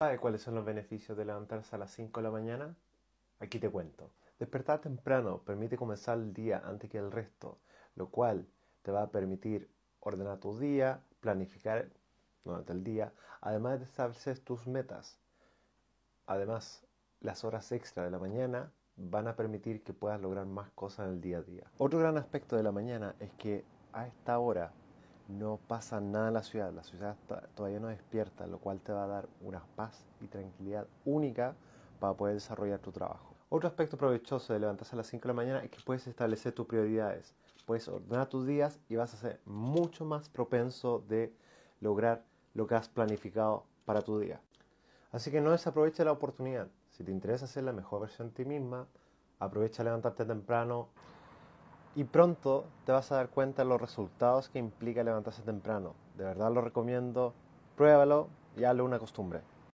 ¿Sabes cuáles son los beneficios de levantarse a las 5 de la mañana? Aquí te cuento. Despertar temprano permite comenzar el día antes que el resto, lo cual te va a permitir ordenar tu día, planificar durante el día, además de establecer tus metas. Además, las horas extra de la mañana van a permitir que puedas lograr más cosas en el día a día. Otro gran aspecto de la mañana es que a esta hora no pasa nada en la ciudad, la ciudad todavía no despierta, lo cual te va a dar una paz y tranquilidad única para poder desarrollar tu trabajo. Otro aspecto provechoso de levantarse a las 5 de la mañana es que puedes establecer tus prioridades, puedes ordenar tus días y vas a ser mucho más propenso de lograr lo que has planificado para tu día. Así que no desaproveche la oportunidad. Si te interesa ser la mejor versión de ti misma, aprovecha levantarte temprano, y pronto te vas a dar cuenta de los resultados que implica levantarse temprano. De verdad lo recomiendo, pruébalo y hazlo una costumbre.